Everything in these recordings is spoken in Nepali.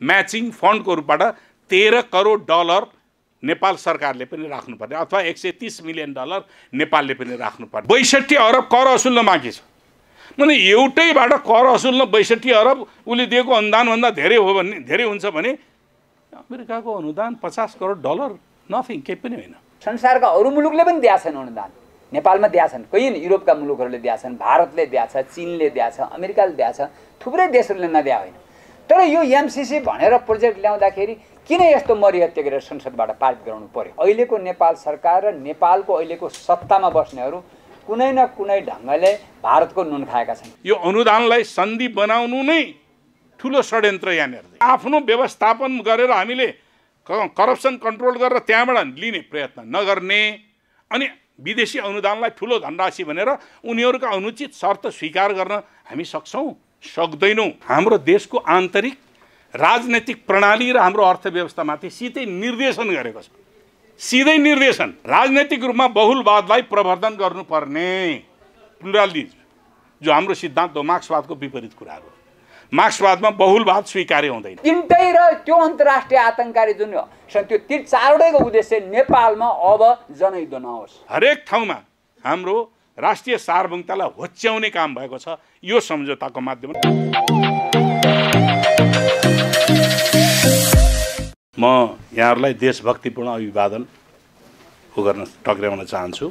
म्याचिङ फन्डको रूपबाट तेह्र करोड डलर नेपाल सरकारले पनि राख्नुपर्ने अथवा एक सय तिस मिलियन डलर नेपालले पनि राख्नुपर्ने बैसठी अरब कर असुल्न बाँकी छ मैले एउटैबाट कर असुल्न बैसठी अरब उसले दिएको अनुदानभन्दा धेरै हो भने धेरै हुन्छ भने अमेरिकाको अनुदान पचास करोड डलर नथिङ केही पनि होइन संसारका अरू मुलुकले पनि दिएका छन् अनुदान नेपालमा दिएका छन् कहीँ युरोपका मुलुकहरूले दिएका भारतले दिएछ चिनले दिएछ अमेरिकाले दिएछ थुप्रै देशहरूले नदिया होइन तर यो एमसिसी भनेर प्रोजेक्ट ल्याउँदाखेरि किन यस्तो गरेर संसदबाट पारित गराउनु पऱ्यो अहिलेको नेपाल सरकार र नेपालको अहिलेको सत्तामा बस्नेहरू कुनै न कुनै ढङ्गले भारतको नुन खाएका छन् यो अनुदानलाई सन्धि बनाउनु नै ठुलो षड्यन्त्र यहाँनिर आफ्नो व्यवस्थापन गरेर हामीले करप्सन कन्ट्रोल गरेर त्यहाँबाट लिने प्रयत्न नगर्ने अनि विदेशी अनुदानलाई ठुलो धनराशि भनेर उनीहरूका अनुचित शर्त स्वीकार गर्न हामी सक्छौँ सक्दैनौँ हाम्रो देशको आन्तरिक राजनैतिक प्रणाली र हाम्रो अर्थव्यवस्थामाथि सिधै निर्देशन गरेको छ सिधै निर्देशन राजनैतिक रूपमा बहुलवादलाई प्रवर्धन गर्नुपर्ने प्लुरालिज जो हाम्रो सिद्धान्त हो मार्क्सवादको विपरीत कुरा हो मार्क्सवादमा बहुलवाद स्वीकार्य हुँदैन तिनटै र त्यो अन्तर्राष्ट्रिय आतङ्कारी जुन छन् त्यो ती चारवटैको उद्देश्य नेपालमा अब जनयुद्ध नहोस् हरेक ठाउँमा हाम्रो राष्ट्रिय सार्वभौमतालाई होच्याउने काम भएको छ यो सम्झौताको माध्यम म यहाँहरूलाई देशभक्तिपूर्ण अभिवादन ऊ गर्न टक्राउन चाहन्छु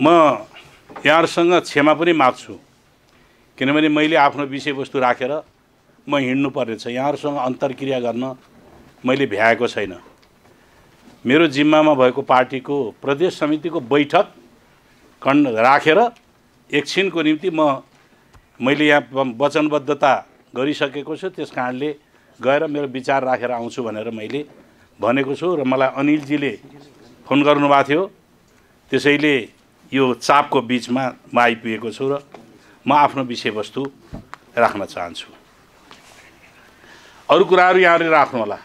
म यहाँहरूसँग क्षमा पनि माग्छु किनभने मैले आफ्नो विषयवस्तु राखेर म हिँड्नु पर्नेछ यहाँहरूसँग अन्तर्क्रिया गर्न मैले भ्याएको छैन मेरो जिम्मामा भएको पार्टीको प्रदेश समितिको बैठक कन् राखेर एकछिनको निम्ति म मैले यहाँ वचनबद्धता गरिसकेको छु त्यस कारणले गएर मेरो विचार राखेर आउँछु भनेर मैले भनेको छु र मलाई अनिलजीले फोन गर्नुभएको थियो त्यसैले यो चापको बिचमा म आइपुगेको छु र म आफ्नो विषयवस्तु राख्न चाहन्छु अरू कुराहरू यहाँले राख्नुहोला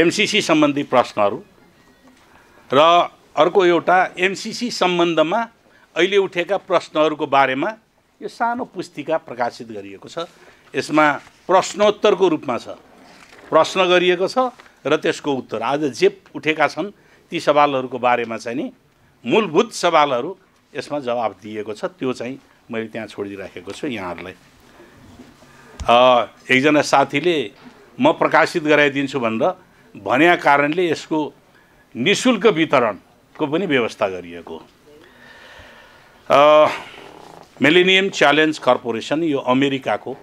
एमसिसी सम्बन्धी प्रश्नहरू र अर्को एउटा एमसिसी सम्बन्धमा अहिले उठेका प्रश्नहरूको बारेमा यो सानो पुस्तिका प्रकाशित गरिएको छ यसमा प्रश्नोत्तरको रूपमा छ प्रश्न गरिएको छ र त्यसको उत्तर आज जे उठेका छन् ती सवालहरूको बारेमा चाहिँ नि मूलभूत सवालहरू यसमा जवाब दिएको छ त्यो चाहिँ मैले त्यहाँ छोडिराखेको छु यहाँहरूलाई एकजना साथीले म प्रकाशित गराइदिन्छु भनेर भन्या कारणले यसको निशुल्क वितरणको पनि व्यवस्था गरिएको मिलेनियम च्यालेन्ज कर्पोरेसन यो अमेरिकाको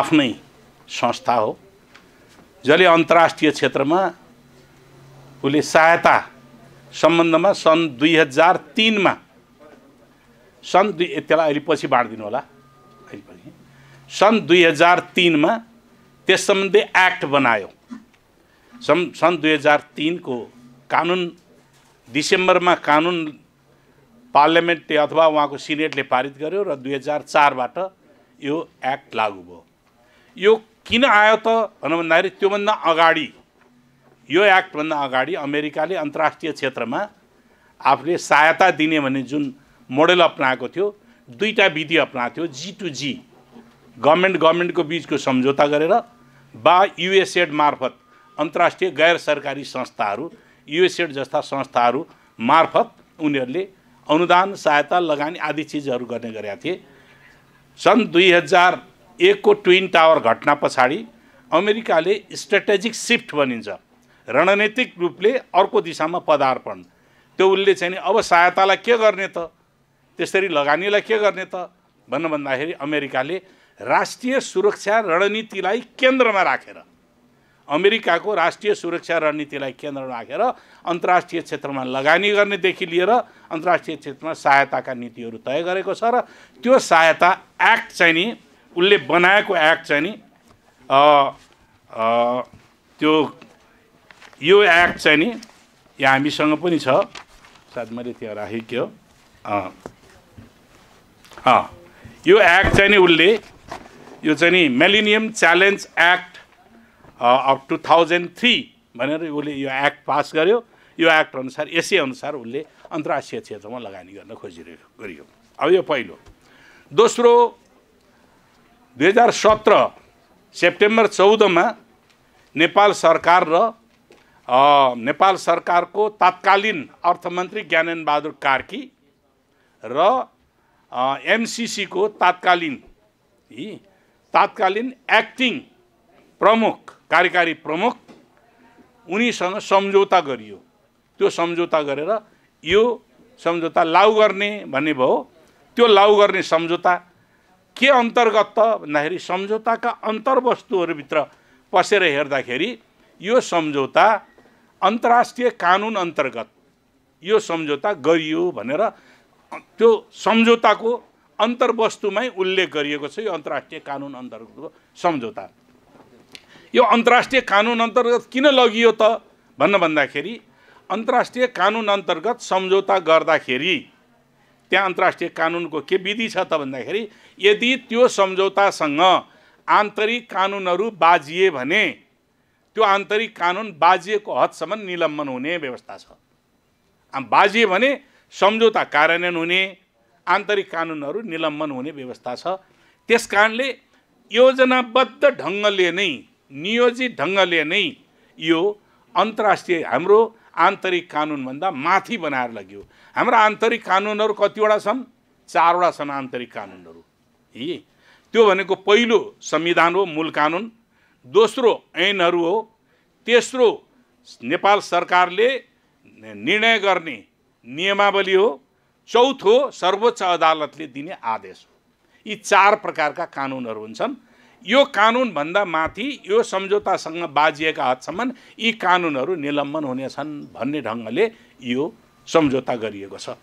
आफ्नै संस्था हो जसले अन्तर्राष्ट्रिय क्षेत्रमा उसले सहायता सम्बन्धमा सन् दुई हजार तिनमा सन् दुई त्यसलाई अहिले पछि बाँडिदिनु होला अहिले पनि सन् दुई हजार तिनमा त्यस सम्बन्धी एक्ट बनायो सन् सन् दुई हजार तिनको कानुन डिसेम्बरमा कानुन पार्लियामेन्टले अथवा उहाँको सिनेटले पारित गर्यो र दुई हजार चारबाट यो एक्ट लागु भयो यो किन आयो त भनौँ भन्दाखेरि त्योभन्दा अगाडि यो एक्टभन्दा अगाडि अमेरिकाले अन्तर्राष्ट्रिय क्षेत्रमा आफूले सहायता दिने भन्ने जुन मोडल अप्नाएको थियो दुईवटा विधि अप्नाएको थियो जी टु जी गभर्मेन्ट गभर्मेन्टको बिचको सम्झौता गरेर बा युएसएड मार्फत अन्तर्राष्ट्रिय गैर सरकारी संस्थाहरू युएसएड जस्ता संस्थाहरू मार्फत उनीहरूले अनुदान सहायता लगानी आदि चिजहरू गर्ने गरेका थिए सन् दुई हजार एकको ट्विन टावर घटना पछाडि अमेरिकाले स्ट्राटेजिक सिफ्ट भनिन्छ रणनीतिक रूपले अर्को दिशामा पदार्पण त्यो उसले चाहिँ नि अब सहायतालाई के गर्ने त त्यसरी लगानीलाई के गर्ने त भन्नु भन्दाखेरि अमेरिकाले राष्ट्रिय सुरक्षा रणनीतिलाई केन्द्रमा राखेर अमेरिकाको राष्ट्रिय सुरक्षा रणनीतिलाई केन्द्रमा राखेर अन्तर्राष्ट्रिय क्षेत्रमा लगानी गर्नेदेखि लिएर अन्तर्राष्ट्रिय क्षेत्रमा सहायताका नीतिहरू तय गरेको छ र त्यो सहायता एक्ट चाहिँ नि उसले बनाएको एक्ट चाहिँ नि त्यो यो एक्ट चाहिँ नि यहाँ हामीसँग पनि छ सायद मैले त्यहाँ राखेँ के हो यो एक्ट चाहिँ नि उसले यो चाहिँ नि millennium challenge act of two thousand three भनेर उसले यो एक्ट पास गर्यो यो एक्ट अनुसार यसै अनुसार उसले अन्तर्राष्ट्रिय क्षेत्रमा लगानी गर्न खोजिरहेको गरियो अब यो पहिलो दोस्रो दुई हजार सत्र सेप्टेम्बर चौधमा नेपाल सरकार र नेपाल सरकारको तात्कालीन अर्थमन्त्री बहादुर कार्की र एमसिसीको तात्कालीन तात्कालीन एक्टिङ प्रमुख कार्यकारी प्रमुख उनीसँग सम्झौता गरियो त्यो सम्झौता गरेर यो सम्झौता लागु गर्ने भन्ने भयो त्यो लागु गर्ने सम्झौता के अन्तर्गत त भन्दाखेरि सम्झौताका अन्तर्वस्तुहरूभित्र पसेर हेर्दाखेरि यो सम्झौता अन्तर्राष्ट्रिय कानुन अन्तर्गत यो सम्झौता गरियो भनेर त्यो सम्झौताको अन्तर्वस्तुमै उल्लेख गरिएको छ यो अन्तर्राष्ट्रिय कानुन अन्तर्गतको सम्झौता यो अन्तर्राष्ट्रिय कानुन अन्तर्गत किन लगियो त भन्न भन्दाखेरि अन्तर्राष्ट्रिय कानुन अन्तर्गत सम्झौता गर्दाखेरि त्यहाँ अन्तर्राष्ट्रिय कानुनको के विधि छ त भन्दाखेरि यदि त्यो सम्झौतासँग आन्तरिक कानुनहरू बाजिए भने त्यो आन्तरिक कानुन बाजिएको हदसम्म निलम्बन हुने व्यवस्था छ बाजिए भने सम्झौता कार्यान्वयन हुने आन्तरिक कानुनहरू निलम्बन हुने व्यवस्था छ त्यस कारणले योजनाबद्ध ढङ्गले नै नियोजित ढङ्गले नै यो अन्तर्राष्ट्रिय हाम्रो आन्तरिक कानुनभन्दा माथि बनाएर लग्यो हाम्रो आन्तरिक कानुनहरू कतिवटा छन् चारवटा छन् आन्तरिक कानुनहरू है त्यो भनेको पहिलो संविधान हो मूल कानुन दोस्रो ऐनहरू हो तेस्रो नेपाल सरकारले निर्णय गर्ने नियमावली हो चौथो सर्वोच्च अदालतले दिने आदेश हो यी चार प्रकारका कानुनहरू हुन्छन् यो कानुनभन्दा माथि यो सम्झौतासँग बाजिएका हदसम्म यी कानुनहरू निलम्बन हुनेछन् भन्ने ढङ्गले यो सम्झौता गरिएको छ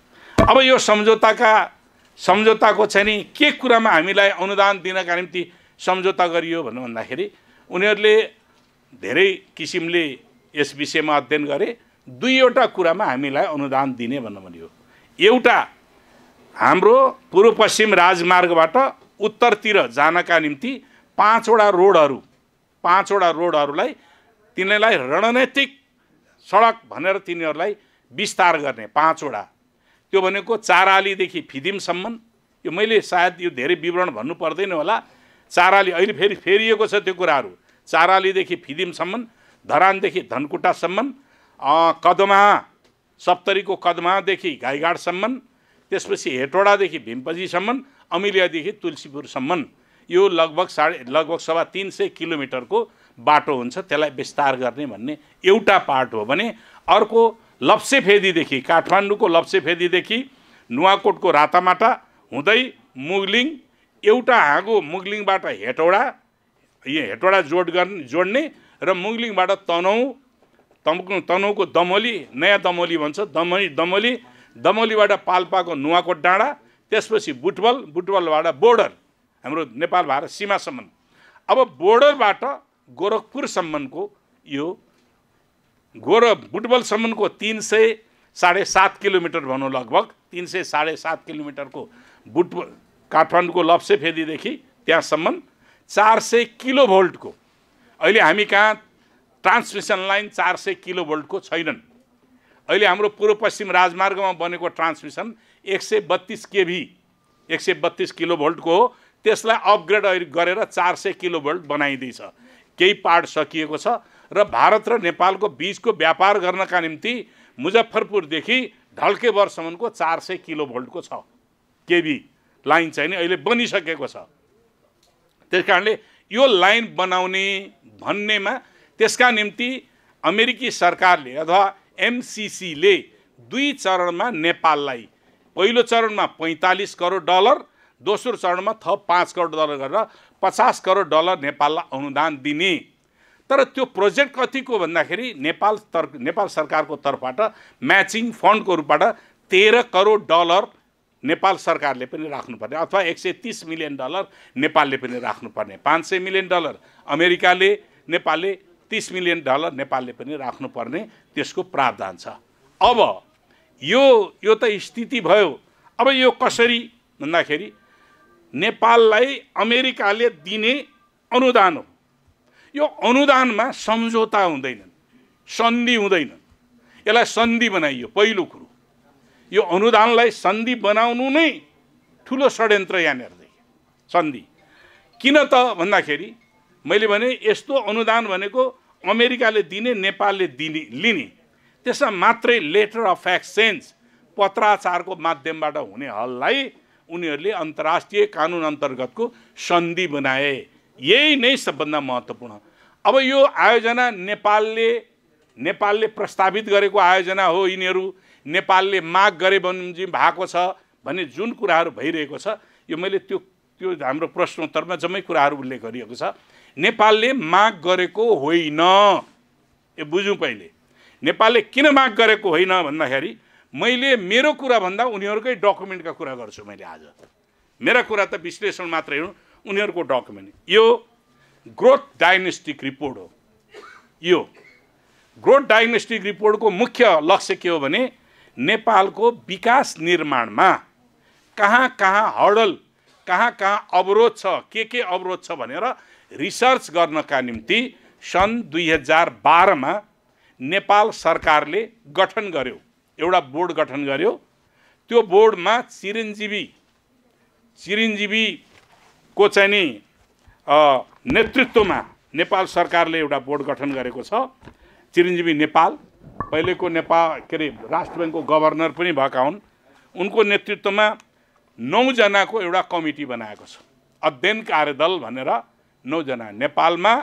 अब यो सम्झौताका सम्झौताको चाहिँ नि के कुरामा हामीलाई अनुदान दिनका निम्ति सम्झौता गरियो भन्नु भन्दाखेरि उनीहरूले धेरै किसिमले यस विषयमा अध्ययन गरे दुईवटा कुरामा हामीलाई अनुदान दिने भन्नु भनियो एउटा हाम्रो पूर्वपश्चिम राजमार्गबाट उत्तरतिर जानका निम्ति पाँचवटा रोडहरू पाँचवटा रोडहरूलाई तिनीहरूलाई रणनैतिक सडक भनेर तिनीहरूलाई विस्तार गर्ने पाँचवटा त्यो भनेको चारालीदेखि फिदिमसम्म यो मैले सायद यो धेरै विवरण भन्नु पर्दैन होला चाराली अहिले फेरि फेरिएको छ त्यो कुराहरू चारालीदेखि फिदिमसम्म धरानदेखि धनकुटासम्म कदमा सप्तरीको कदमादेखि गाईघाटसम्म त्यसपछि हेटोडादेखि भीमपजीसम्म अमिलियादेखि तुलसीपुरसम्म यो लगभग साढे लगभग सवा तिन सय किलोमिटरको बाटो हुन्छ त्यसलाई विस्तार गर्ने भन्ने एउटा पार्ट हो भने अर्को लप्सेफेदीदेखि काठमाडौँको लप्सेफेदीदेखि नुवाकोटको रातामाटा हुँदै मुगलिङ एउटा हाँगो मुगलिङबाट हेटौडा यो हेटौडा जोड गर्ने जोड्ने र मुगलिङबाट तनौ तम तनहुँको दमोली नयाँ दमोली भन्छ दमली दमोली दमोलीबाट पाल्पाको नुवाकोट डाँडा त्यसपछि बुटबल बुटबलबाट बोर्डर हाम्रो नेपाल भारत सीमासम्म अब बोर्डरबाट गोरखपुरसम्मको यो गोर बुटबलसम्मको तिन सय साढे सात किलोमिटर भनौँ लगभग तिन सय साढे सात किलोमिटरको बुटबल काठमाडौँको लप्से फेदीदेखि त्यहाँसम्म चार सय किलो भोल्टको अहिले हामी कहाँ ट्रान्समिसन लाइन चार सय किलो भोल्टको छैनन् अहिले हाम्रो पूर्व पश्चिम राजमार्गमा बनेको ट्रान्समिसन एक सय बत्तिस केभी एक सय बत्तिस किलो भोल्टको हो त्यसलाई अपग्रेड गरेर चार सय किलो भोल्ट बनाइँदैछ केही पार्ट सकिएको छ र भारत र नेपालको बिचको व्यापार गर्नका निम्ति मुजफ्फरपुरदेखि ढल्केवरसम्मको चार सय किलो भोल्टको छ केबी लाइन चाहिँ नि अहिले बनिसकेको छ त्यस कारणले यो लाइन बनाउने भन्नेमा त्यसका निम्ति अमेरिकी सरकारले अथवा एमसिसीले दुई चरणमा नेपाललाई पहिलो चरणमा पैँतालिस करोड डलर दोस्रो चरणमा थप पाँच करोड डलर गरेर पचास करोड डलर नेपाललाई अनुदान दिने तर त्यो प्रोजेक्ट कतिको भन्दाखेरि नेपाल तर नेपाल सरकारको तर्फबाट म्याचिङ फन्डको रूपबाट तेह्र करोड डलर नेपाल सरकारले पनि राख्नुपर्ने अथवा एक सय तिस मिलियन डलर नेपालले पनि राख्नुपर्ने पाँच सय मिलियन डलर अमेरिकाले नेपालले तिस मिलियन डलर नेपालले पनि राख्नुपर्ने त्यसको प्रावधान छ अब यो यो त स्थिति भयो अब यो कसरी भन्दाखेरि नेपाललाई अमेरिकाले दिने अनुदान हो यो अनुदानमा सम्झौता हुँदैनन् सन्धि हुँदैनन् यसलाई सन्धि बनाइयो पहिलो कुरो यो अनुदानलाई सन्धि बनाउनु नै ठुलो षड्यन्त्र यहाँनिर सन्धि किन त भन्दाखेरि मैले भने यस्तो अनुदान भनेको अमेरिकाले दिने नेपालले दिने लिने त्यसमा मात्रै लेटर अफ एक्सचेन्ज पत्राचारको माध्यमबाट हुने हललाई उनीहरूले अन्तर्राष्ट्रिय कानुन अन्तर्गतको सन्धि बनाए यही नै सबभन्दा महत्त्वपूर्ण अब यो आयोजना नेपालले नेपालले प्रस्तावित गरेको आयोजना हो यिनीहरू नेपालले माग गरे भने भएको छ भन्ने जुन कुराहरू भइरहेको छ यो मैले त्यो त्यो हाम्रो प्रश्नोत्तरमा जम्मै कुराहरू उल्लेख गरिएको छ नेपालले माग गरेको होइन ए बुझौँ पहिले नेपालले किन माग गरेको होइन भन्दाखेरि मैले मेरो कुराभन्दा उनीहरूकै डकुमेन्टका कुरा गर्छु मैले आज मेरा कुरा त विश्लेषण मात्रै हो उनीहरूको डकुमेन्ट यो ग्रोथ डायग्नोस्टिक रिपोर्ट हो यो ग्रोथ डायग्नोस्टिक रिपोर्टको मुख्य लक्ष्य के हो भने नेपालको विकास निर्माणमा कहाँ कहाँ हडल कहाँ कहाँ अवरोध छ के के अवरोध छ भनेर रिसर्च गर्नका निम्ति सन् दुई हजार बाह्रमा नेपाल सरकारले गठन गर्यो एउटा बोर्ड गठन गर्यो त्यो बोर्डमा चिरञ्जीवी चिरञ्जीवीको चाहिँ नि नेतृत्वमा नेपाल सरकारले एउटा बोर्ड गठन गरेको छ चिरञ्जीवी नेपाल पहिलेको नेपाल के अरे राष्ट्र ब्याङ्कको गभर्नर पनि भएका हुन् उनको नेतृत्वमा नौजनाको एउटा कमिटी बनाएको छ अध्ययन कार्यदल भनेर नौजना नेपालमा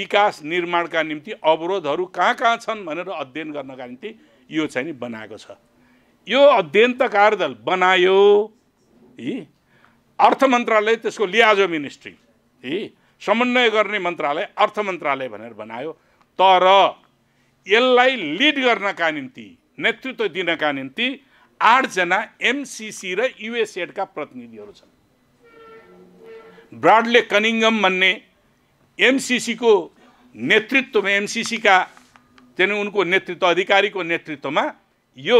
विकास निर्माणका निम्ति अवरोधहरू कहाँ कहाँ छन् भनेर अध्ययन गर्नका निम्ति यो चाहिँ नि बनाएको छ यो अध्ययन त कार्यदल बनायो है अर्थ मन्त्रालय त्यसको लियाजो मिनिस्ट्री है समन्वय गर्ने मन्त्रालय अर्थ मन्त्रालय भनेर बनायो तर यसलाई लिड गर्नका निम्ति नेतृत्व दिनका निम्ति आठजना एमसिसी र युएसएडका प्रतिनिधिहरू छन् ब्राडले कनिङ्गम भन्ने एमसिसीको नेतृत्वमा एमसिसीका त्यहाँदेखि उनको नेतृत्व अधिकारीको नेतृत्वमा यो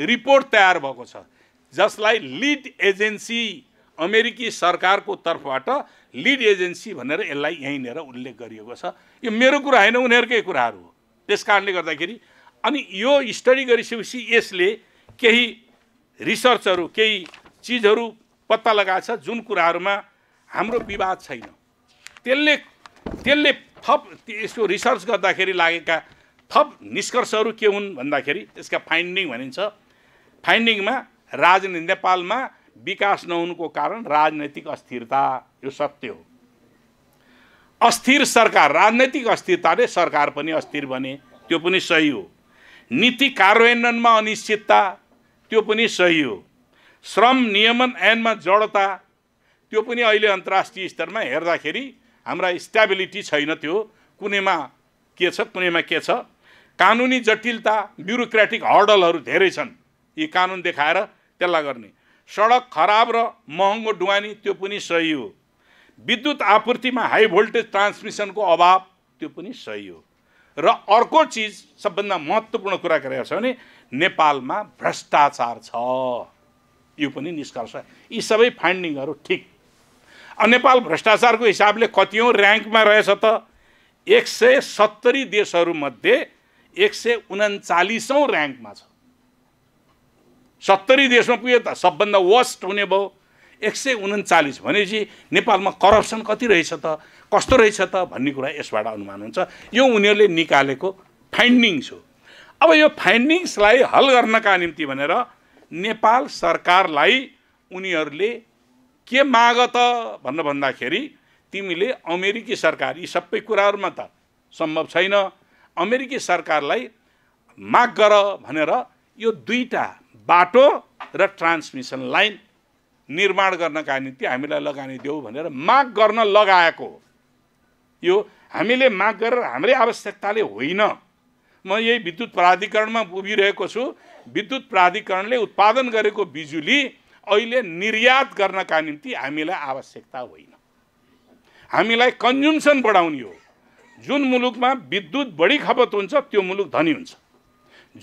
रिपोर्ट तयार भएको छ जसलाई लिड एजेन्सी अमेरिकी सरकारको तर्फबाट लिड एजेन्सी भनेर यसलाई यहीँनिर उल्लेख गरिएको छ यो मेरो कुरा होइन उनीहरूकै कुराहरू हो त्यस कारणले गर्दाखेरि अनि यो स्टडी गरिसकेपछि यसले केही रिसर्चहरू केही चिजहरू पत्ता लगाएछ जुन कुराहरूमा हाम्रो विवाद छैन त्यसले त्यसले थप यसको रिसर्च गर्दाखेरि लागेका थप निष्कर्षहरू के हुन् भन्दाखेरि यसका फाइन्डिङ भनिन्छ फाइन्डिङमा राज नेपालमा विकास नहुनुको कारण राजनैतिक अस्थिरता यो सत्य हो अस्थिर सरकार राजनैतिक अस्थिरताले सरकार पनि अस्थिर बने त्यो पनि सही हो नीति कार्यान्वयनमा अनिश्चितता त्यो पनि सही हो श्रम नियमन ऐनमा जडता त्यो पनि अहिले अन्तर्राष्ट्रिय स्तरमा हेर्दाखेरि हाम्रा स्ट्याबिलिटी छैन त्यो कुनैमा के छ कुनैमा के छ कानुनी जटिलता ब्युरोक्रेटिक हर्डलहरू धेरै छन् यी कानुन देखाएर त्यसलाई गर्ने सडक खराब र महँगो डुवानी त्यो पनि सही हो विद्युत आपूर्तिमा हाई भोल्टेज ट्रान्समिसनको अभाव त्यो पनि सही हो र अर्को चिज सबभन्दा महत्त्वपूर्ण कुरा गरेको छ भने नेपालमा भ्रष्टाचार छ यो पनि निष्कर्ष यी सबै फाइन्डिङहरू ठिक नेपाल भ्रष्टाचारको हिसाबले कतियौँ ऱ्याङ्कमा रहेछ त एक सय सत्तरी देशहरूमध्ये एक सय उन्चालिसौँ ऱ्याङ्कमा छ सत्तरी देशमा पुग्यो त सबभन्दा वर्स्ट हुने भयो एक सय उन्चालिस भनेपछि नेपालमा करप्सन कति रहेछ त कस्तो रहेछ त भन्ने कुरा यसबाट अनुमान हुन्छ यो उनीहरूले निकालेको फाइन्डिङ्स हो अब यो फाइन्डिङ्सलाई हल गर्नका निम्ति भनेर नेपाल सरकारलाई उनीहरूले के माग त भन्नु भन्दाखेरि तिमीले अमेरिकी सरकार यी सबै कुराहरूमा त सम्भव छैन अमेरिकी सरकारलाई माग गर भनेर यो दुईवटा बाटो र ट्रान्समिसन लाइन निर्माण गर्नका निम्ति हामीलाई लगानी देऊ भनेर माग गर्न लगाएको यो हामीले माग गरेर हाम्रै आवश्यकताले होइन म यही विद्युत प्राधिकरणमा उभिरहेको छु विद्युत प्राधिकरणले उत्पादन गरेको बिजुली अहिले निर्यात गर्नका निम्ति हामीलाई आवश्यकता होइन हामीलाई कन्जुम्सन बढाउने हो जुन मुलुकमा विद्युत बढी खपत हुन्छ त्यो मुलुक धनी हुन्छ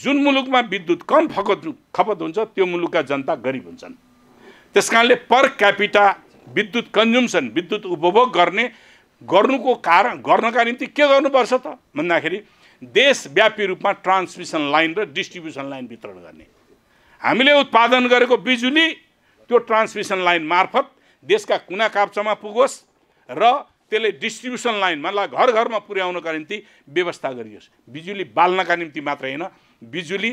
जुन मुलुकमा विद्युत कम खपत खपत हुन्छ त्यो मुलुकका जनता गरिब हुन्छन् त्यस कारणले पर क्यापिटा विद्युत कन्ज्युम्सन विद्युत उपभोग गर्ने गर्नुको कारण गर्नका निम्ति के गर्नुपर्छ त भन्दाखेरि देशव्यापी रूपमा ट्रान्समिसन लाइन र डिस्ट्रिब्युसन लाइन वितरण गर्ने हामीले उत्पादन गरेको बिजुली त्यो ट्रान्समिसन लाइन मार्फत देशका कुना काप्चामा पुगोस् र त्यसले डिस्ट्रिब्युसन लाइन मतलब घर घरमा पुर्याउनका निम्ति व्यवस्था गरियोस् बिजुली बाल्नका निम्ति मात्र होइन बिजुली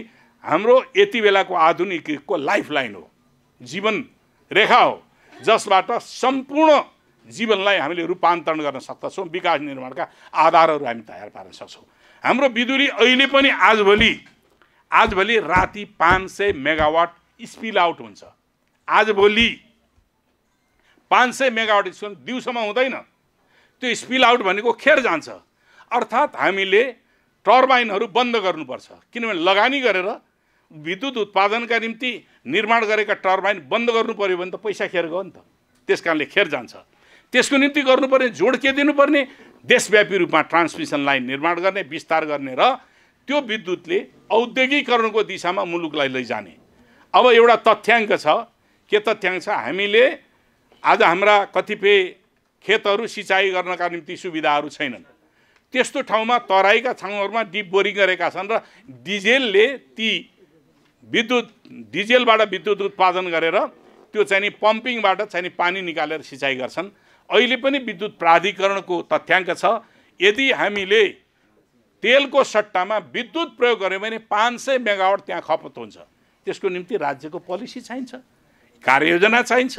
हाम्रो यति बेलाको आधुनिकको लाइफ लाइन हो जीवन रेखा हो जसबाट सम्पूर्ण जीवनलाई हामीले रूपान्तरण गर्न सक्दछौँ विकास निर्माणका आधारहरू हामी तयार पार्न सक्छौँ हाम्रो बिजुली अहिले पनि आजभोलि आजभोलि राति पाँच सय मेगावाट स्पिल आउट हुन्छ आजभोलि पाँच सय मेगावाट स्पिल दिउँसोमा हुँदैन त्यो स्पिल आउट भनेको खेर जान्छ अर्थात् हामीले टर्बाइनहरू बन्द गर्नुपर्छ किनभने लगानी गरेर विद्युत उत्पादनका निम्ति निर्माण गरेका टर्बाइन बन्द गर्नु पऱ्यो भने त पैसा खेर गयो नि त त्यस कारणले खेर जान्छ त्यसको निम्ति गर्नुपर्ने जोड के दिनुपर्ने देशव्यापी रूपमा ट्रान्समिसन लाइन निर्माण गर्ने विस्तार गर्ने र त्यो विद्युतले औद्योगिकरणको दिशामा मुलुकलाई लैजाने अब एउटा तथ्याङ्क छ के तथ्याङ्क छ हामीले आज हाम्रा कतिपय खेतहरू सिँचाइ गर्नका निम्ति सुविधाहरू छैनन् त्यस्तो ठाउँमा तराईका ठाउँहरूमा डिप बोरिङ गरेका छन् र डिजेलले ती विद्युत डिजेलबाट विद्युत उत्पादन गरेर त्यो चाहिँ नि पम्पिङबाट चाहिँ नि पानी निकालेर सिँचाइ गर्छन् अहिले पनि विद्युत प्राधिकरणको तथ्याङ्क छ यदि हामीले तेलको सट्टामा विद्युत प्रयोग गऱ्यौँ भने पाँच सय मेगावट त्यहाँ खपत हुन्छ त्यसको निम्ति राज्यको पोलिसी चाहिन्छ कार्ययोजना चाहिन्छ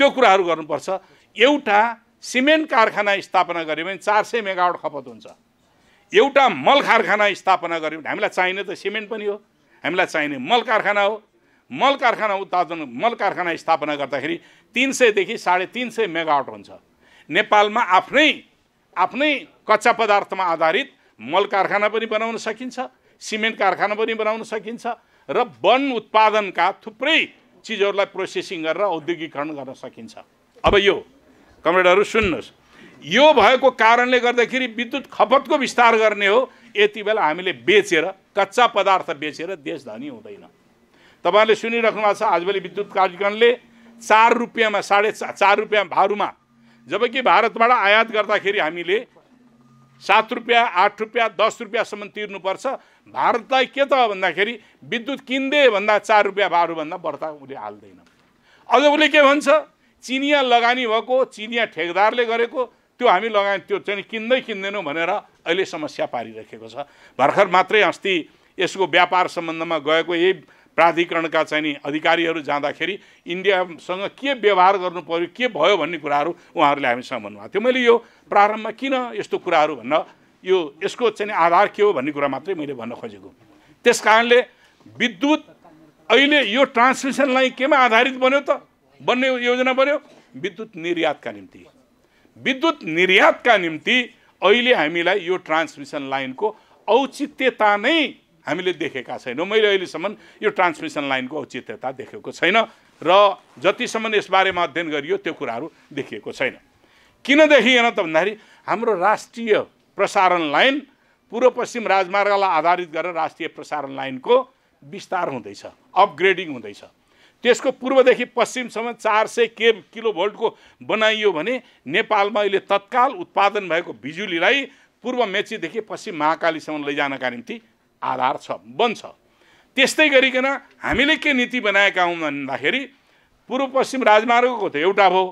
त्यो कुराहरू गर्नुपर्छ एउटा सिमेन्ट कारखाना स्थापना गऱ्यो भने चार सय मेगावट खपत हुन्छ एउटा मल कारखाना स्थापना गऱ्यो भने हामीलाई चाहिने त सिमेन्ट पनि हो हामीलाई चाहिने मल कारखाना हो मल कारखाना उत्पादन मल कारखाना स्थापना गर्दाखेरि तिन सयदेखि साढे तिन सय मेगावट हुन्छ नेपालमा आफ्नै आफ्नै कच्चा पदार्थमा आधारित मल कारखाना पनि बनाउन सकिन्छ सिमेन्ट कारखाना पनि बनाउन सकिन्छ र वन उत्पादनका थुप्रै चिजहरूलाई प्रोसेसिङ गरेर औद्योगिकरण गर्न सकिन्छ अब यो कमरेडहरू सुन्नुहोस् यो भएको कारणले गर्दाखेरि विद्युत खपतको विस्तार गर्ने हो यति बेला हामीले बेचेर कच्चा पदार्थ बेचेर देश धनी हुँदैन तपाईँहरूले सुनिराख्नु भएको छ आजभोलि विद्युत कार्यक्रमले चार रुपियाँमा साढे चा चार रुपियाँ भारूमा जबकि भारतबाट आयात गर्दाखेरि हामीले सात रुपियाँ आठ रुपियाँ दस रुपियाँसम्म तिर्नुपर्छ भारतलाई के त भन्दाखेरि विद्युत किन्दे भन्दा चार रुपियाँ भारूभन्दा बढ्ता उसले हाल्दैन अझ उसले के भन्छ चिनिया लगानी भएको चिनिया ठेकदारले गरेको त्यो हामी लगानी त्यो चाहिँ किन्दै किन्दैनौँ भनेर अहिले समस्या पारिरहेको छ भर्खर मात्रै अस्ति यसको व्यापार सम्बन्धमा गएको यही प्राधिकरणका चाहिँ नि अधिकारीहरू जाँदाखेरि इन्डियासँग के व्यवहार गर्नु पऱ्यो के भयो भन्ने कुराहरू उहाँहरूले हामीसँग भन्नुभएको थियो मैले यो प्रारम्भमा किन यस्तो कुराहरू भन्न यो यसको चाहिँ आधार के हो भन्ने कुरा मात्रै मैले भन्न खोजेको त्यस कारणले विद्युत अहिले यो ट्रान्समिसनलाई केमा आधारित बन्यो त बन्ने योजना बन्यो विद्युत निर्यातका निम्ति विद्युत निर्यातका निम्ति अहिले हामीलाई यो ट्रान्समिसन लाइनको औचित्यता नै हामीले देखेका छैनौँ मैले अहिलेसम्म यो ट्रान्समिसन लाइनको औचित्यता देखेको छैन र जतिसम्म यसबारेमा अध्ययन गरियो त्यो कुराहरू देखिएको छैन किन देखिएन त भन्दाखेरि हाम्रो राष्ट्रिय प्रसारण लाइन पूर्व पश्चिम राजमार्गलाई आधारित गरेर राष्ट्रिय प्रसारण लाइनको विस्तार हुँदैछ अपग्रेडिङ हुँदैछ त्यसको पूर्वदेखि पश्चिमसम्म चार सय के किलो भोल्टको बनाइयो भने नेपालमा अहिले तत्काल उत्पादन भएको बिजुलीलाई पूर्व मेचीदेखि पश्चिम महाकालीसम्म लैजानका निम्ति आधार छ बन्छ त्यस्तै गरिकन हामीले के नीति बनाएका हौँ भन्दाखेरि पूर्व पश्चिम राजमार्गको त एउटा भयो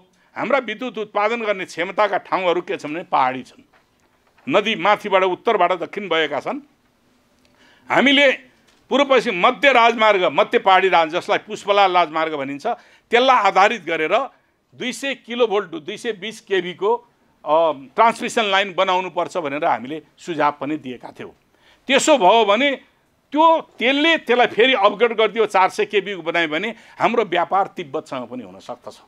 हाम्रा विद्युत उत्पादन गर्ने क्षमताका ठाउँहरू के छन् भने पहाडी छन् नदी माथिबाट उत्तरबाट दक्षिण भएका छन् हामीले पूर्व पश्चिम मध्य राजमार्ग मध्य पहाडी राज जसलाई पुष्पला राजमार्ग भनिन्छ त्यसलाई आधारित गरेर दुई सय किलो भोल्ट दुई सय बिस केबीको ट्रान्समिसन लाइन बनाउनुपर्छ भनेर हामीले सुझाव पनि दिएका थियौँ त्यसो भयो भने त्यो तेलले त्यसलाई फेरि अपग्रेड गरिदियो चार सय केबीको बनायो भने हाम्रो व्यापार तिब्बतसँग पनि हुन सक्दछ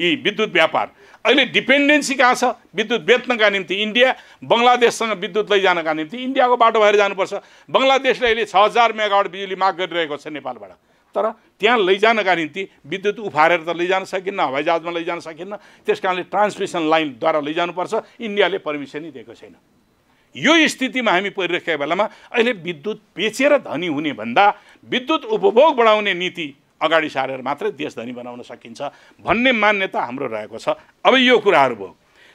यी विद्युत व्यापार अहिले डिपेन्डेन्सी कहाँ छ विद्युत बेच्नका निम्ति इन्डिया बङ्गलादेशसँग विद्युत लैजानका निम्ति इन्डियाको बाटो भएर जानुपर्छ बङ्गलादेशले अहिले छ हजार मेगावाट बिजुली माग गरिरहेको छ नेपालबाट तर त्यहाँ लैजानका निम्ति विद्युत उफारेर त लैजान सकिन्न हवाईजहाजमा लैजान सकिन्न त्यस कारणले ट्रान्समिसन लाइनद्वारा लैजानुपर्छ इन्डियाले नै दिएको छैन यो स्थितिमा हामी परिरहेका बेलामा अहिले विद्युत बेचेर धनी हुने भन्दा विद्युत उपभोग बढाउने नीति अगाडि सारेर मात्रै देश धनी बनाउन सकिन्छ भन्ने मान्यता हाम्रो रहेको छ अब यो कुराहरू भयो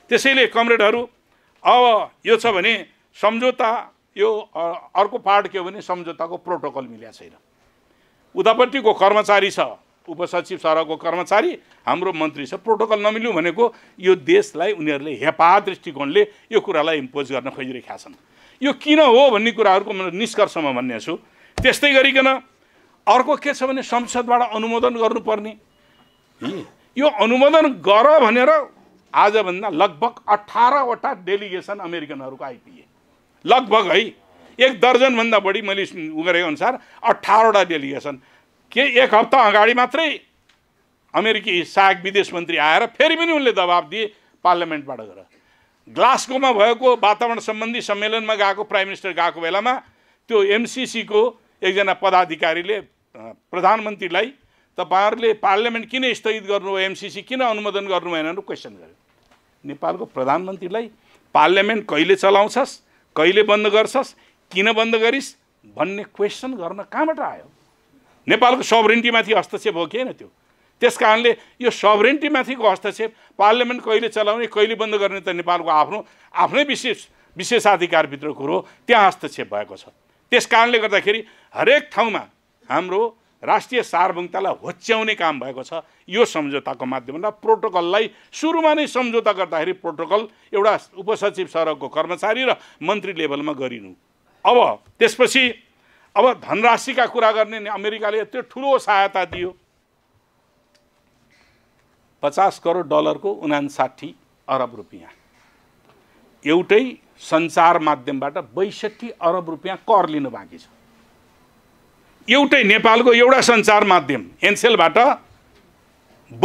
त्यसैले कमरेडहरू अब यो छ भने सम्झौता यो अर्को पार्ट के हो भने सम्झौताको प्रोटोकल मिल्या छैन उतापट्टिको कर्मचारी छ उपसचिव सरको कर्मचारी हाम्रो मन्त्री छ प्रोटोकल नमिल्यौँ भनेको यो देशलाई उनीहरूले हेपा दृष्टिकोणले यो कुरालाई इम्पोज गर्न खोजिरहेका छन् यो किन हो भन्ने कुराहरूको म निष्कर्षमा भन्ने छु त्यस्तै गरिकन अर्को के छ भने संसदबाट अनुमोदन गर्नुपर्ने यो अनुमोदन गर भनेर आजभन्दा लगभग अठारवटा डेलिगेसन अमेरिकनहरूको आइपुगे लगभग है एक दर्जनभन्दा बढी मैले उ गरेको अनुसार अठारवटा डेलिगेसन के एक हप्ता अगाडि मात्रै अमेरिकी सहायक विदेश मन्त्री आएर फेरि पनि उनले दबाब दिए पार्लियामेन्टबाट गएर ग्लास्कोमा भएको वातावरण सम्बन्धी सम्मेलनमा गएको प्राइम मिनिस्टर गएको बेलामा त्यो एमसिसीको एकजना पदाधिकारीले प्रधानमन्त्रीलाई तपाईँहरूले पार्लियामेन्ट किन स्थगित गर्नुभयो एमसिसी किन अनुमोदन गर्नु भएन भनेर क्वेसन गर्यो नेपालको प्रधानमन्त्रीलाई पार्लियामेन्ट कहिले चलाउँछस् कहिले बन्द गर्छस् किन बन्द गरिस् भन्ने क्वेसन गर्न कहाँबाट आयो नेपालको सभरेन्टीमाथि हस्तक्षेप हो कि होइन त्यो त्यस कारणले यो सभरेन्टीमाथिको हस्तक्षेप पार्लियामेन्ट कहिले चलाउने कहिले बन्द गर्ने त नेपालको आफ्नो आफ्नै विशेष विशेषाधिकारभित्र कुरो त्यहाँ हस्तक्षेप भएको छ त्यस कारणले गर्दाखेरि हरेक ठाउँमा हाम्रो राष्ट्रिय सार्वभौमतालाई होच्याउने काम भएको छ यो सम्झौताको माध्यमबाट प्रोटोकललाई सुरुमा नै सम्झौता गर्दाखेरि प्रोटोकल एउटा उपसचिव सरको कर्मचारी र मन्त्री लेभलमा गरिनु अब त्यसपछि अब धनराशिका कुरा गर्ने अमेरिकाले यत्रो ठुलो सहायता दियो पचास करोड डलरको उनासाठी अरब रुपियाँ एउटै सञ्चार माध्यमबाट बैसठी अरब रुपियाँ कर लिनु बाँकी छ एउटै नेपालको एउटा सञ्चार माध्यम एनसेलबाट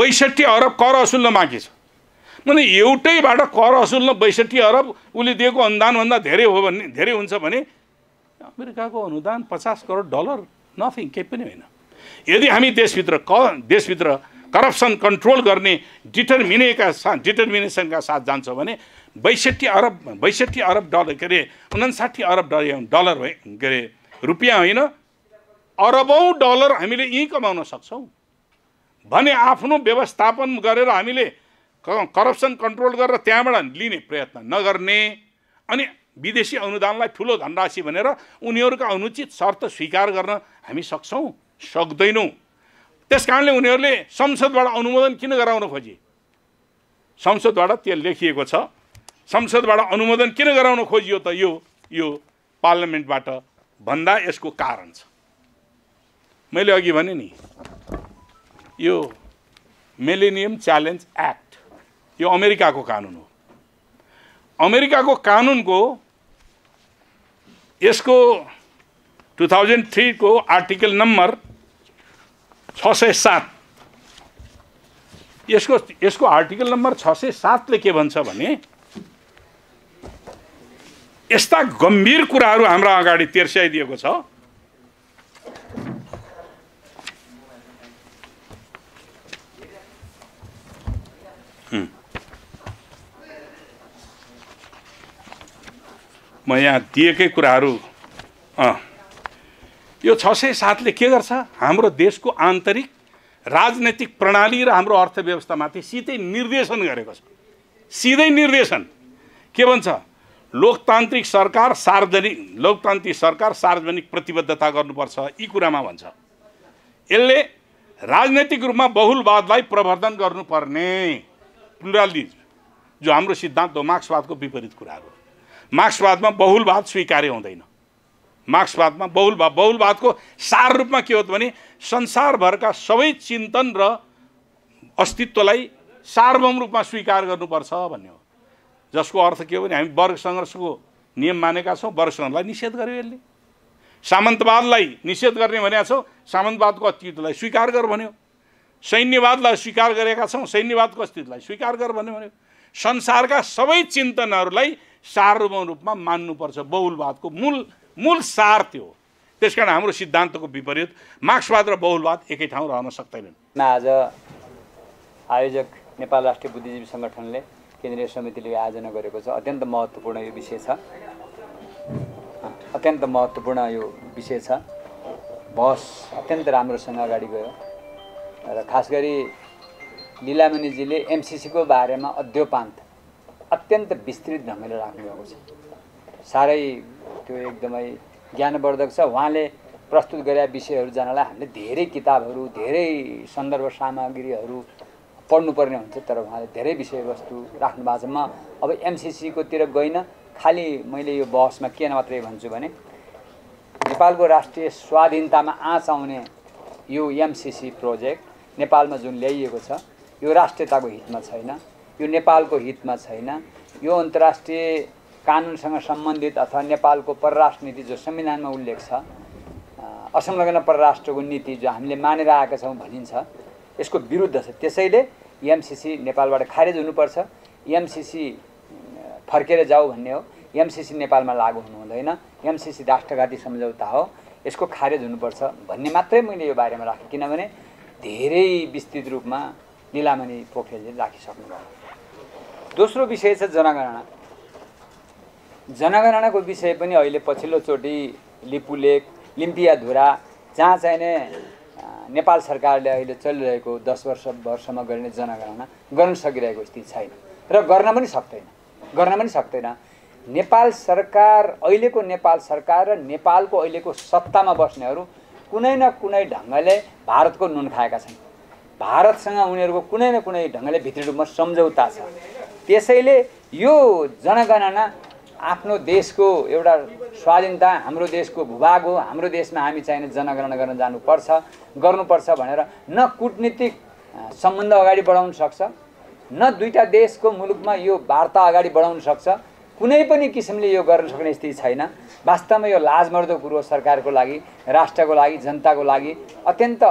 बैसठी अरब कर असुल्न बाँकी छ मैले एउटैबाट कर असुल्न बैसठी अरब उसले दिएको अनुदानभन्दा धेरै हो भने धेरै हुन्छ भने अमेरिकाको अनुदान पचास करोड डलर नथिङ केही पनि होइन यदि हामी देशभित्र क देशभित्र करप्सन कन्ट्रोल गर्ने डिटर्मिनेका सा डिटर्मिनेसनका साथ जान्छौँ भने बैसठी अरब बैसठी अरब डलर के अरे उनासाठी अरब डलर डलर के अरे रुपियाँ होइन अरबौँ डलर हामीले यहीँ कमाउन सक्छौँ भने आफ्नो व्यवस्थापन गरेर हामीले करप्सन कन्ट्रोल गरेर त्यहाँबाट लिने प्रयत्न नगर्ने अनि विदेशी अनुदानलाई ठुलो धनराशि भनेर उनीहरूका अनुचित शर्त स्वीकार गर्न हामी सक्छौँ सक्दैनौँ त्यस कारणले उनीहरूले संसदबाट अनुमोदन किन गराउन खोजे संसदबाट त्यो लेखिएको छ संसदबाट अनुमोदन किन गराउन खोजियो त यो यो पार्लियामेन्टबाट भन्दा यसको कारण छ मैले अघि भने नि यो मेलेनियम च्यालेन्ज एक्ट यो अमेरिकाको कानुन हो अमेरिकाको कानुनको यसको टु थाउजन्ड थ्रीको आर्टिकल नम्बर छ सय सात यसको यसको आर्टिकल नम्बर छ सय सातले के भन्छ भने यस्ता गम्भीर कुराहरू हाम्रा अगाडि तेर्स्याइदिएको छ म यहाँ दिएकै कुराहरू यो छ सय सातले के गर्छ हाम्रो देशको आन्तरिक राजनैतिक प्रणाली र हाम्रो अर्थव्यवस्थामाथि सिधै निर्देशन गरेको छ सिधै निर्देशन के भन्छ लोकतान्त्रिक सरकार सार्वजनिक लोकतान्त्रिक सरकार सार्वजनिक प्रतिबद्धता गर्नुपर्छ यी कुरामा भन्छ यसले राजनैतिक रूपमा बहुलवादलाई प्रवर्धन गर्नुपर्ने प्लुरालिज जो हाम्रो सिद्धान्त हो मार्क्सवादको विपरीत कुराहरू मार्क्सवादमा बहुलवाद स्वीकार्य हुँदैन मार्क्सवादमा बहुलवाद बहुलवादको सार रूपमा के हो त भने संसारभरका सबै चिन्तन र अस्तित्वलाई सार्वभौम रूपमा स्वीकार गर्नुपर्छ भन्ने हो जसको अर्थ के हो भने हामी वर्ग सङ्घर्षको नियम मानेका छौँ वर्ग सङ्घर्षलाई निषेध गर्यो यसले सामन्तवादलाई निषेध गर्ने भनेका छौँ सामन्तवादको अस्तित्वलाई स्वीकार गर भन्यो सैन्यवादलाई स्वीकार गरेका छौँ सैन्यवादको अस्तित्वलाई स्वीकार गर भन्यो भन्यो संसारका सबै चिन्तनहरूलाई सार्वभौम रूपमा मान्नुपर्छ बहुलवादको मूल मूल सार त्यो त्यस कारण हाम्रो सिद्धान्तको विपरीत मार्क्सवाद र बहुलवाद एकै ठाउँ रहन सक्दैनन् आज आयोजक नेपाल राष्ट्रिय बुद्धिजीवी सङ्गठनले केन्द्रीय समितिले आयोजना गरेको छ अत्यन्त महत्त्वपूर्ण यो विषय छ अत्यन्त महत्त्वपूर्ण यो विषय छ बहस अत्यन्त राम्रोसँग अगाडि गयो र खास गरी लिलामणिजीले एमसिसीको बारेमा अध्योपान्त अत्यन्त विस्तृत ढङ्गले राख्नुभएको छ साह्रै त्यो एकदमै ज्ञानवर्धक छ उहाँले प्रस्तुत गरेका विषयहरू जानलाई हामीले धेरै किताबहरू धेरै सन्दर्भ सामग्रीहरू पढ्नुपर्ने हुन्छ तर उहाँले धेरै विषयवस्तु राख्नु भएको छ म अब एमसिसीकोतिर गइनँ खालि मैले यो बहसमा के मात्रै भन्छु भने नेपालको राष्ट्रिय स्वाधीनतामा आँच आउने यो एमसिसी प्रोजेक्ट नेपालमा जुन ल्याइएको छ यो राष्ट्रियताको हितमा छैन यो नेपालको हितमा छैन यो अन्तर्राष्ट्रिय कानुनसँग सम्बन्धित अथवा नेपालको परराष्ट्र नीति जो संविधानमा उल्लेख छ असंलग्न परराष्ट्रको नीति जो हामीले मानेर आएका छौँ भनिन्छ यसको विरुद्ध छ त्यसैले एमसिसी नेपालबाट खारेज हुनुपर्छ एमसिसी फर्केर जाऊ भन्ने हो एमसिसी नेपालमा लागु हुनु हुँदैन एमसिसी राष्ट्रघाती सम्झौता हो यसको खारेज हुनुपर्छ भन्ने मात्रै मैले यो बारेमा राखेँ किनभने धेरै विस्तृत रूपमा निलामणि पोखरेलले भयो दोस्रो विषय छ जनगणना जनगणनाको विषय पनि अहिले पछिल्लोचोटि लिपुलेक लिम्पियाधुरा जहाँ चाहिने नेपाल सरकारले अहिले चलिरहेको दस वर्ष वर्षमा गरिने जनगणना गर्न सकिरहेको स्थिति छैन र गर्न पनि सक्दैन गर्न पनि सक्दैन नेपाल सरकार अहिलेको नेपाल सरकार र नेपालको अहिलेको सत्तामा बस्नेहरू कुनै न कुनै ढङ्गले भारतको नुन खाएका छन् भारतसँग उनीहरूको कुनै न कुनै ढङ्गले भित्री रूपमा सम्झौता छ त्यसैले यो जनगणना आफ्नो देशको एउटा स्वाधीनता हाम्रो देशको भूभाग हो हाम्रो देशमा हामी चाहिने जनगणना गर्न जानुपर्छ गर्नुपर्छ भनेर न कुटनीतिक सम्बन्ध अगाडि बढाउन सक्छ न दुईवटा देशको मुलुकमा यो वार्ता अगाडि बढाउन सक्छ कुनै पनि किसिमले यो गर्न सक्ने स्थिति छैन वास्तवमा यो लाजमर्दो कुरो सरकारको लागि राष्ट्रको लागि जनताको लागि अत्यन्त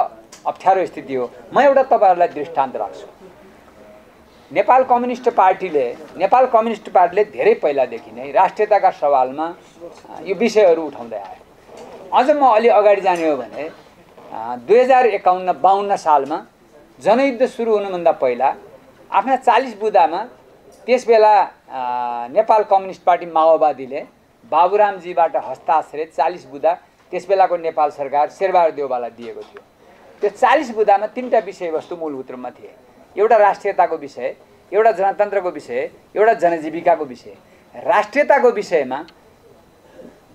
अप्ठ्यारो स्थिति हो म एउटा तपाईँहरूलाई दृष्टान्त राख्छु नेपाल कम्युनिस्ट पार्टीले नेपाल कम्युनिस्ट पार्टीले धेरै पहिलादेखि नै राष्ट्रियताका सवालमा यो विषयहरू उठाउँदै आयो अझ म अलि अगाडि जाने हो भने दुई हजार एकाउन्न बाहन्न सालमा जनयुद्ध सुरु हुनुभन्दा पहिला आफ्ना चालिस बुदामा त्यसबेला नेपाल कम्युनिस्ट पार्टी माओवादीले बाबुरामजीबाट हस्ताक्षरित चालिस बुदा त्यसबेलाको नेपाल सरकार शेरबहादुर देवबालाई दिएको थियो त्यो चालिस बुदामा तिनवटा विषयवस्तु मूलभूतमा थिए एउटा राष्ट्रियताको विषय एउटा जनतन्त्रको विषय एउटा जनजीविकाको विषय राष्ट्रियताको विषयमा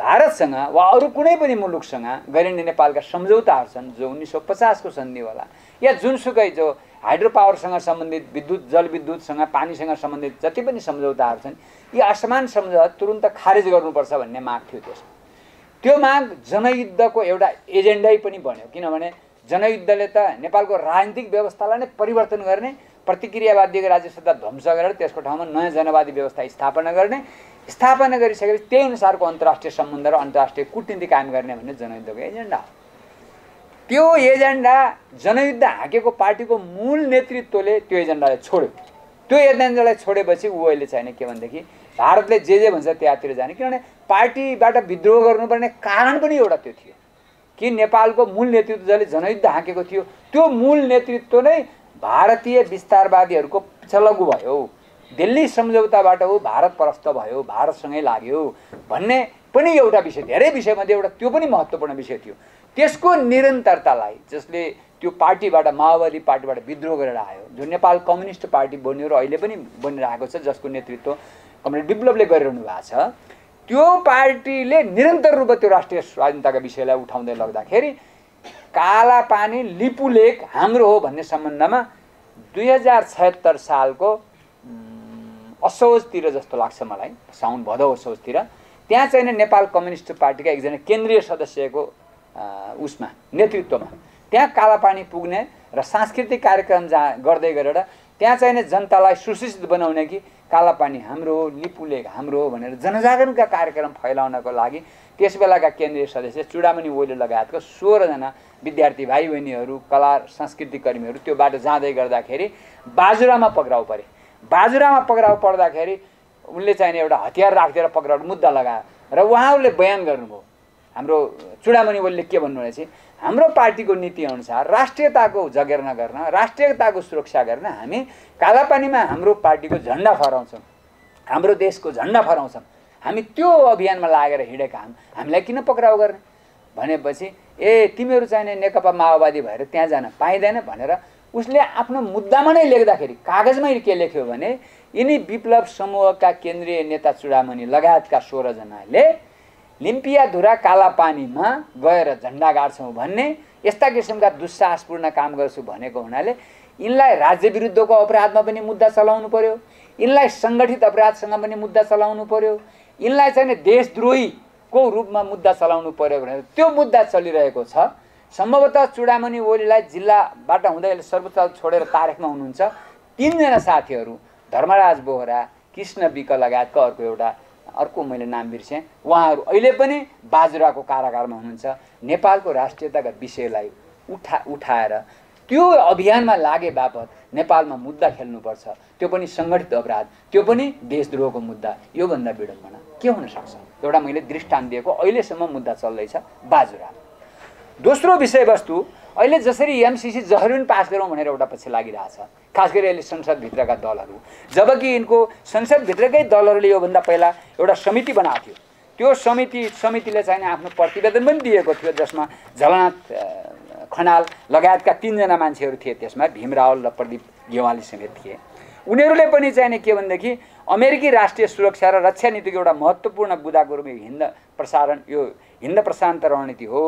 भारतसँग वा अरू कुनै पनि मुलुकसँग गरिने नेपालका सम्झौताहरू छन् जो उन्नाइस सौ पचासको सन्धि होला या जुनसुकै जो हाइड्रो पावरसँग सम्बन्धित विद्युत जलविद्युतसँग पानीसँग सम्बन्धित जति पनि सम्झौताहरू छन् यी असमान सम्झौता तुरुन्त खारेज गर्नुपर्छ भन्ने माग थियो त्यसमा त्यो माग जनयुद्धको एउटा एजेन्डै पनि बन्यो किनभने जनयुद्धले त नेपालको राजनीतिक व्यवस्थालाई नै परिवर्तन गर्ने प्रतिक्रियावादीको राज्य सत्ता ध्वंस गरेर त्यसको ठाउँमा नयाँ जनवादी व्यवस्था स्थापना गर्ने स्थापना गरिसकेपछि त्यही अनुसारको अन्तर्राष्ट्रिय सम्बन्ध र अन्तर्राष्ट्रिय कुटनीति कायम गर्ने भन्ने जनयुद्धको एजेन्डा हो त्यो एजेन्डा जनयुद्ध हाँकेको पार्टीको मूल नेतृत्वले त्यो एजेन्डालाई छोड्यो त्यो एजेन्डालाई छोडेपछि ऊ अहिले चाहिने के भनेदेखि भारतले जे जे भन्छ त्यहाँतिर जाने किनभने पार्टीबाट विद्रोह गर्नुपर्ने कारण पनि एउटा त्यो थियो कि नेपालको मूल नेतृत्व जसले जनयुद्ध हाँकेको थियो त्यो मूल नेतृत्व नै भारतीय विस्तारवादीहरूको पिछलगु भयो दिल्ली सम्झौताबाट हो भारत प्रस्त भयो भारतसँगै लाग्यो भन्ने पनि एउटा विषय धेरै विषयमध्ये एउटा त्यो पनि महत्त्वपूर्ण विषय थियो त्यसको निरन्तरतालाई जसले त्यो पार्टीबाट माओवादी पार्टीबाट विद्रोह गरेर आयो जुन नेपाल कम्युनिस्ट पार्टी बन्यो र अहिले पनि बनिरहेको छ जसको नेतृत्व कमरेड विप्लवले गरिरहनु भएको छ त्यो पार्टीले निरन्तर रूपमा त्यो राष्ट्रिय स्वाधीनताका विषयलाई उठाउँदै लग्दाखेरि काला पानी लिपु लेक हाम्रो हो भन्ने सम्बन्धमा दुई हजार छत्तर सालको असोजतिर जस्तो लाग्छ मलाई साउन भदौ असोजतिर त्यहाँ चाहिँ नेपाल कम्युनिस्ट पार्टीका एकजना केन्द्रीय सदस्यको उसमा नेतृत्वमा त्यहाँ कालापानी पुग्ने र सांस्कृतिक कार्यक्रम जहाँ गर्दै गरेर त्यहाँ चाहिँ जनतालाई सुशिक्षित बनाउने कि कालापानी हाम्रो लिपुलेक हाम्रो भनेर जनजागरणका कार्यक्रम फैलाउनको लागि त्यस बेलाका केन्द्रीय सदस्य चुडामणि ओली लगायतको सोह्रजना विद्यार्थी भाइ बहिनीहरू कला संस्कृति कर्मीहरू त्यो बाटो जाँदै गर्दाखेरि बाजुरामा पक्राउ परे बाजुरामा पक्राउ पर्दाखेरि उनले चाहिने एउटा हतियार राखिदिएर पक्राउ मुद्दा लगायो र उहाँहरूले बयान गर्नुभयो हाम्रो चुडामणि ओलीले के भन्नुहुनेछ हाम्रो पार्टीको नीतिअनुसार राष्ट्रियताको जगेर्ना गर्न राष्ट्रियताको सुरक्षा गर्न हामी कालापानीमा हाम्रो पार्टीको झन्डा फहराउँछौँ हाम्रो देशको झन्डा फहराउँछौँ हामी त्यो अभियानमा लागेर हिँडेका हाम हामीलाई किन पक्राउ गर्ने भनेपछि ए तिमीहरू चाहिने नेकपा माओवादी भएर त्यहाँ जान पाइँदैन भनेर उसले आफ्नो मुद्दामा नै लेख्दाखेरि कागजमै के लेख्यो भने यिनी विप्लव समूहका केन्द्रीय नेता चुडामणि लगायतका सोह्रजनाले लिम्पियाधुरा काला पानीमा गएर झन्डा गाड्छौँ भन्ने यस्ता किसिमका दुस्साहसपूर्ण काम गर्छु भनेको हुनाले यिनलाई राज्य विरुद्धको अपराधमा पनि मुद्दा चलाउनु पर्यो यिनलाई सङ्गठित अपराधसँग पनि मुद्दा चलाउनु पर्यो यिनलाई चाहिँ देशद्रोहीको रूपमा मुद्दा चलाउनु पर्यो भनेर त्यो मुद्दा चलिरहेको छ सम्भवतः चुडामणि ओलीलाई जिल्लाबाट हुँदै सर्वोच्च छोडेर तारिखमा हुनुहुन्छ तिनजना साथीहरू धर्मराज बोहरा कृष्ण विक लगायतको अर्को एउटा अर्को मैले नाम बिर्सेँ उहाँहरू अहिले पनि बाजुराको कारागारमा हुनुहुन्छ नेपालको राष्ट्रियताका विषयलाई उठा उठाएर त्यो अभियानमा लागे बापत नेपालमा मुद्दा खेल्नुपर्छ त्यो पनि सङ्गठित अपराध त्यो पनि देशद्रोहको मुद्दा योभन्दा विडम्बना के हुनसक्छ एउटा मैले दृष्टान्त दिएको अहिलेसम्म मुद्दा चल्दैछ बाजुरा दोस्रो विषयवस्तु अहिले जसरी एमसिसी जहरुन पास गरौँ भनेर एउटा पछि लागिरहेछ खास गरी अहिले संसदभित्रका दलहरू जबकि यिनको संसदभित्रकै दलहरूले योभन्दा पहिला एउटा समिति बनाएको थियो त्यो समिति समितिले चाहिँ आफ्नो प्रतिवेदन पनि दिएको थियो जसमा झलनाथ खनाल लगायतका तिनजना मान्छेहरू थिए त्यसमा भीमरावल र प्रदीप गेवाली समेत थिए उनीहरूले पनि चाहिने के भनेदेखि अमेरिकी राष्ट्रिय सुरक्षा र रक्षा नीतिको एउटा महत्त्वपूर्ण बुदाको रूपमा हिन्द प्रसारण यो हिन्द प्रशान्त रणनीति हो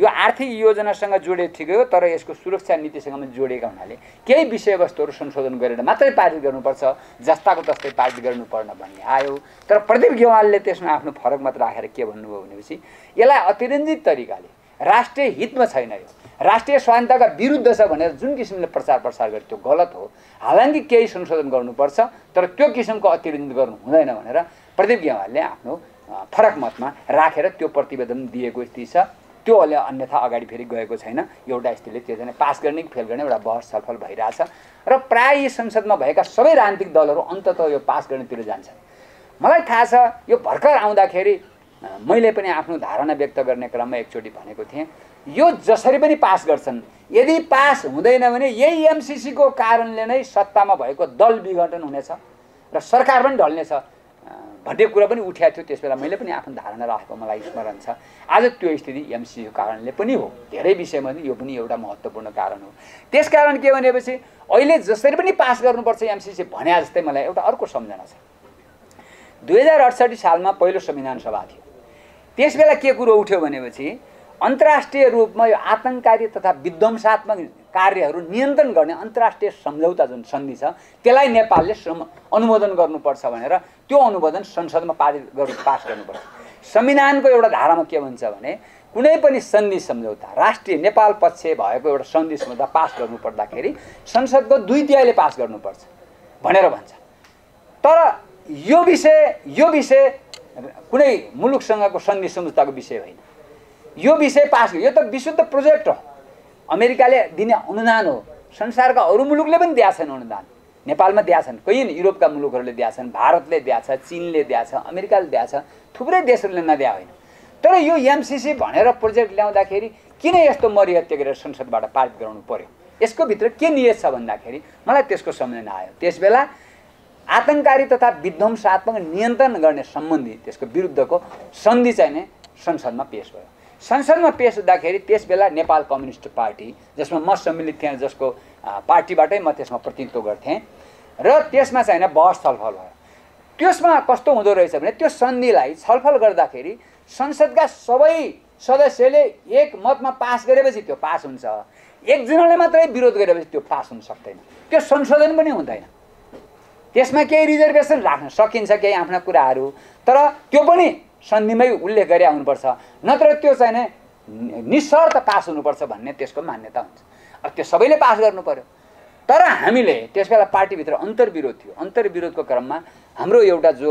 यो आर्थिक योजनासँग जोडिएको ठिकै हो तर यसको सुरक्षा नीतिसँग पनि जोडिएका हुनाले केही विषयवस्तुहरू संशोधन गरेर मात्रै पारित गर्नुपर्छ जस्ताको तस्तै पारित गर्नुपर्न भन्ने आयो तर प्रदीप गेवालले त्यसमा आफ्नो फरक मत राखेर के भन्नुभयो भनेपछि यसलाई अतिरञ्जित तरिकाले राष्ट्रिय हितमा छैन यो राष्ट्रिय स्वाधीनताका विरुद्ध छ भनेर जुन किसिमले प्रचार प्रसार गर्यो त्यो गलत हो हालाकि केही संशोधन गर्नुपर्छ तर त्यो किसिमको अतिरञ्जित गर्नु हुँदैन भनेर प्रदीप गेवालले आफ्नो फरक मतमा राखेर त्यो प्रतिवेदन दिएको स्थिति छ त्यो अहिले अन्यथा अगाडि फेरि गएको छैन एउटा स्थितिले त्यो चाहिँ पास गर्ने कि फेल गर्ने एउटा बहस छलफल भइरहेछ र प्राय संसदमा भएका सबै राजनीतिक दलहरू अन्तत यो पास गर्नेतिर जान्छन् मलाई थाहा छ यो भर्खर आउँदाखेरि मैले पनि आफ्नो धारणा व्यक्त गर्ने क्रममा एकचोटि भनेको थिएँ यो जसरी पनि पास गर्छन् यदि पास हुँदैन भने यही एमसिसीको कारणले नै सत्तामा भएको दल विघटन हुनेछ र सरकार पनि ढल्नेछ भन्ने कुरा पनि उठाएको थियो त्यस बेला मैले पनि आफ्नो धारणा राखेको मलाई स्मरण छ आज त्यो स्थिति एमसिसीको कारणले पनि हो धेरै विषयमा यो पनि एउटा महत्त्वपूर्ण कारण हो त्यस कारण के भनेपछि अहिले जसरी पनि पास गर्नुपर्छ एमसिसी भने जस्तै मलाई एउटा अर्को सम्झना छ दुई हजार अडसठी सालमा पहिलो संविधान सभा थियो त्यस बेला के कुरो उठ्यो भनेपछि अन्तर्राष्ट्रिय रूपमा यो आतङ्ककारी तथा विध्वंसात्मक कार्यहरू नियन्त्रण गर्ने अन्तर्राष्ट्रिय सम्झौता जुन सन्धि छ त्यसलाई नेपालले सम अनुमोदन गर्नुपर्छ भनेर त्यो अनुमोदन संसदमा पारित गर्नु पास गर्नुपर्छ संविधानको एउटा धारामा के भन्छ भने कुनै पनि सन्धि सम्झौता राष्ट्रिय नेपाल पक्ष भएको एउटा सन्धि सम्झौता पास गर्नुपर्दाखेरि संसदको दुई तिहाईले पास गर्नुपर्छ भनेर भन्छ तर यो विषय यो विषय कुनै मुलुकसँगको सन्धि सम्झौताको विषय होइन यो विषय पास यो त विशुद्ध प्रोजेक्ट हो अमेरिकाले दिने अनुदान हो संसारका अरू मुलुकले पनि दिएका छन् अनुदान नेपालमा दिएका छन् कहीँ युरोपका मुलुकहरूले दिएका छन् भारतले दिएछ चिनले दिएछ अमेरिकाले दिएछ थुप्रै देशहरूले नदिया होइन तर यो एमसिसी भनेर प्रोजेक्ट ल्याउँदाखेरि किन यस्तो मरिहत्य गरेर संसदबाट पारित गराउनु पर्यो यसको भित्र के नियत छ भन्दाखेरि मलाई त्यसको सम्झना आयो त्यसबेला आतङ्कारी तथा विध्वंसात्मक नियन्त्रण गर्ने सम्बन्धी त्यसको विरुद्धको सन्धि चाहिँ नै संसदमा पेस भयो संसदमा पेस हुँदाखेरि त्यस बेला नेपाल कम्युनिस्ट पार्टी जसमा म सम्मिलित थिएँ जसको पार्टीबाटै म त्यसमा प्रतिनिधित्व गर्थेँ र त्यसमा चाहिँ होइन बहस छलफल भयो त्यसमा कस्तो हुँदो रहेछ भने त्यो सन्धिलाई छलफल गर्दाखेरि संसदका सबै सदस्यले एक मतमा पास गरेपछि त्यो पास हुन्छ एकजनाले मात्रै विरोध गरेपछि त्यो पास हुन सक्दैन त्यो संशोधन पनि हुँदैन त्यसमा केही रिजर्भेसन राख्न सकिन्छ केही आफ्ना कुराहरू तर त्यो पनि सन्धिमै उल्लेख गरे हुनुपर्छ नत्र त्यो चाहिँ नै निशर्त पास हुनुपर्छ भन्ने त्यसको मान्यता हुन्छ अब त्यो सबैले पास गर्नु पऱ्यो तर हामीले त्यस बेला पार्टीभित्र अन्तर्विरोध थियो अन्तर्विरोधको क्रममा हाम्रो एउटा जो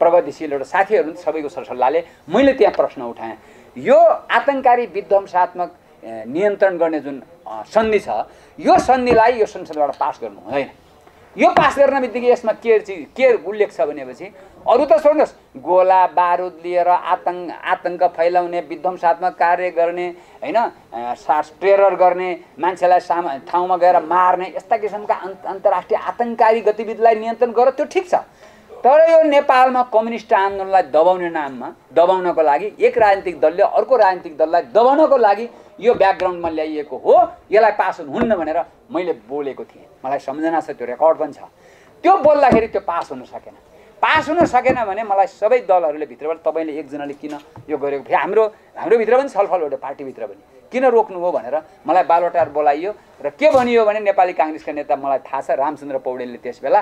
प्रगतिशील एउटा साथीहरू सबैको सरसल्लाहले मैले त्यहाँ प्रश्न उठाएँ यो आतङ्कारी विध्वंसात्मक नियन्त्रण गर्ने जुन सन्धि छ यो सन्धिलाई यो संसदबाट पास गर्नु हुँदैन यो पास गर्न बित्तिकै यसमा के चिज के उल्लेख छ भनेपछि अरू त सोध्नुहोस् गोला बारुद लिएर आतङ्क आतङ्क फैलाउने विध्वंसात्मक कार्य गर्ने होइन टेरर गर्ने मान्छेलाई सामा ठाउँमा गएर मार्ने यस्ता किसिमका अन्त अन्तर्राष्ट्रिय आतङ्ककारी गतिविधिलाई नियन्त्रण गर त्यो ठिक छ तर यो नेपालमा कम्युनिस्ट आन्दोलनलाई दबाउने नाममा दबाउनको लागि एक राजनीतिक दलले अर्को राजनीतिक दललाई दबाउनको लागि यो ब्याकग्राउन्डमा ल्याइएको हो यसलाई पास हुन्न भनेर मैले बोलेको थिएँ मलाई सम्झना छ त्यो रेकर्ड पनि छ त्यो बोल्दाखेरि त्यो पास हुन सकेन पास हुन सकेन भने मलाई सबै दलहरूले भित्रबाट तपाईँले एकजनाले किन यो गरेको फेरि हाम्रो हाम्रोभित्र पनि छलफल एउटा पार्टीभित्र पनि किन रोक्नु हो भनेर मलाई बालवटार बोलाइयो र के भनियो भने नेपाली काङ्ग्रेसका नेता मलाई थाहा छ रामचन्द्र पौडेलले त्यसबेला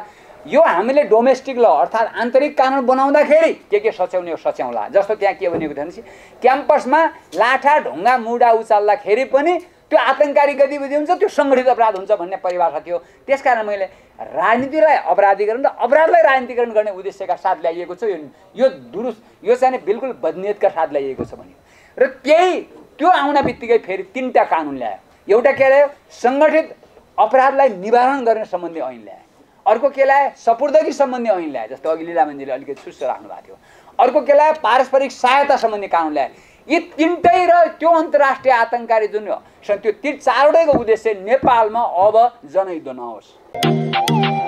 यो हामीले डोमेस्टिक ल अर्थात् आन्तरिक कानुन बनाउँदाखेरि के के सच्याउने हो सच्याउला जस्तो त्यहाँ के भनेको थियो भनेपछि क्याम्पसमा लाठा ढुङ्गा मुढा उचाल्दाखेरि पनि त्यो आतङ्कारी गतिविधि हुन्छ त्यो सङ्गठित अपराध हुन्छ भन्ने परिभाषा थियो त्यसकारण मैले राजनीतिलाई अपराधीकरण र अपराधलाई राजनीतिकरण गर्ने उद्देश्यका साथ ल्याइएको छ यो दुरुस्त यो चाहिँ बिल्कुल बदनियतका साथ ल्याइएको छ भन्यो र त्यही त्यो आउन बित्तिकै फेरि तिनवटा कानुन ल्यायो एउटा के ल्यायो सङ्गठित अपराधलाई निवारण गर्ने सम्बन्धी ऐन ल्यायो अर्को के ल्यायो सपुर्दगी सम्बन्धी ऐन ल्याए जस्तो अघि लिलामन्जीले अलिकति सुस्त राख्नु भएको थियो अर्को के ल्यायो पारस्परिक सहायता सम्बन्धी कानुन ल्याए यी तिनटै र त्यो अन्तर्राष्ट्रिय आतङ्कारी जुन छन् त्यो ती चारवटैको उद्देश्य नेपालमा अब जनयुद्ध नहोस्